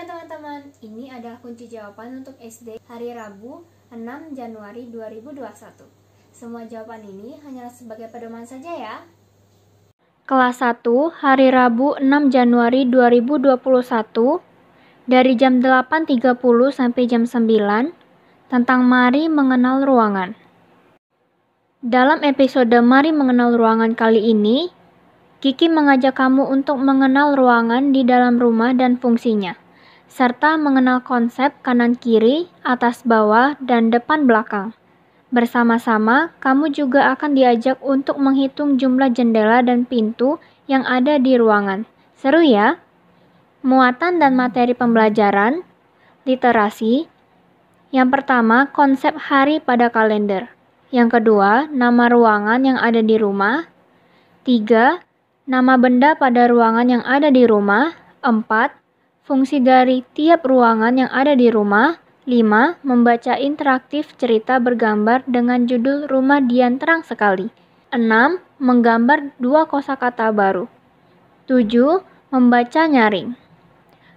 Oke teman-teman, ini adalah kunci jawaban untuk SD hari Rabu 6 Januari 2021. Semua jawaban ini hanyalah sebagai pedoman saja ya. Kelas 1 hari Rabu 6 Januari 2021 dari jam 8.30 sampai jam 9 tentang mari mengenal ruangan. Dalam episode Mari Mengenal Ruangan kali ini, Kiki mengajak kamu untuk mengenal ruangan di dalam rumah dan fungsinya serta mengenal konsep kanan-kiri, atas-bawah, dan depan-belakang. Bersama-sama, kamu juga akan diajak untuk menghitung jumlah jendela dan pintu yang ada di ruangan. Seru ya? Muatan dan materi pembelajaran, literasi. Yang pertama, konsep hari pada kalender. Yang kedua, nama ruangan yang ada di rumah. Tiga, nama benda pada ruangan yang ada di rumah. Empat, Fungsi dari tiap ruangan yang ada di rumah 5. Membaca interaktif cerita bergambar dengan judul Rumah Dian Terang Sekali 6. Menggambar dua kosakata baru 7. Membaca nyaring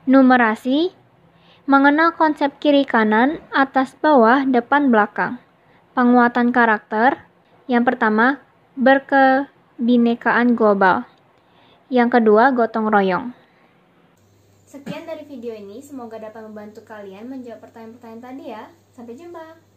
Numerasi Mengenal konsep kiri kanan, atas bawah, depan belakang Penguatan karakter Yang pertama, berkebinekaan global Yang kedua, gotong royong video ini. Semoga dapat membantu kalian menjawab pertanyaan-pertanyaan tadi ya. Sampai jumpa!